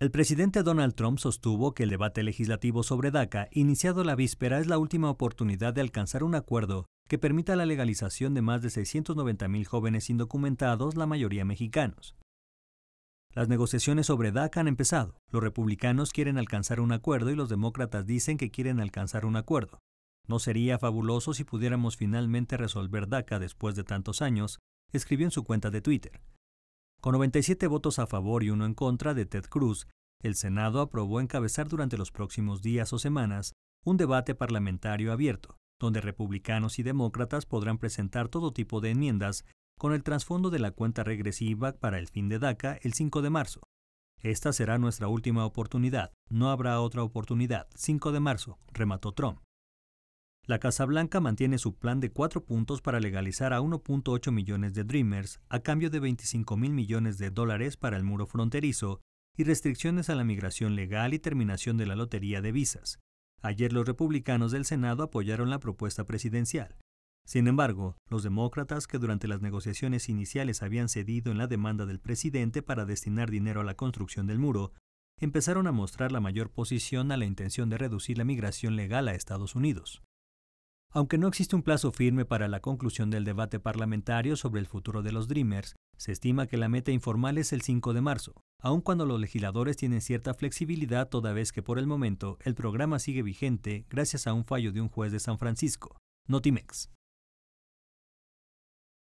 El presidente Donald Trump sostuvo que el debate legislativo sobre DACA, iniciado la víspera, es la última oportunidad de alcanzar un acuerdo que permita la legalización de más de 690.000 jóvenes indocumentados, la mayoría mexicanos. Las negociaciones sobre DACA han empezado. Los republicanos quieren alcanzar un acuerdo y los demócratas dicen que quieren alcanzar un acuerdo. No sería fabuloso si pudiéramos finalmente resolver DACA después de tantos años, escribió en su cuenta de Twitter. Con 97 votos a favor y uno en contra de Ted Cruz, el Senado aprobó encabezar durante los próximos días o semanas un debate parlamentario abierto, donde republicanos y demócratas podrán presentar todo tipo de enmiendas con el trasfondo de la cuenta regresiva para el fin de DACA el 5 de marzo. Esta será nuestra última oportunidad. No habrá otra oportunidad. 5 de marzo, remató Trump. La Casa Blanca mantiene su plan de cuatro puntos para legalizar a 1.8 millones de Dreamers a cambio de 25 mil millones de dólares para el muro fronterizo y restricciones a la migración legal y terminación de la lotería de visas. Ayer los republicanos del Senado apoyaron la propuesta presidencial. Sin embargo, los demócratas que durante las negociaciones iniciales habían cedido en la demanda del presidente para destinar dinero a la construcción del muro, empezaron a mostrar la mayor posición a la intención de reducir la migración legal a Estados Unidos. Aunque no existe un plazo firme para la conclusión del debate parlamentario sobre el futuro de los Dreamers, se estima que la meta informal es el 5 de marzo, aun cuando los legisladores tienen cierta flexibilidad toda vez que por el momento el programa sigue vigente gracias a un fallo de un juez de San Francisco, Notimex.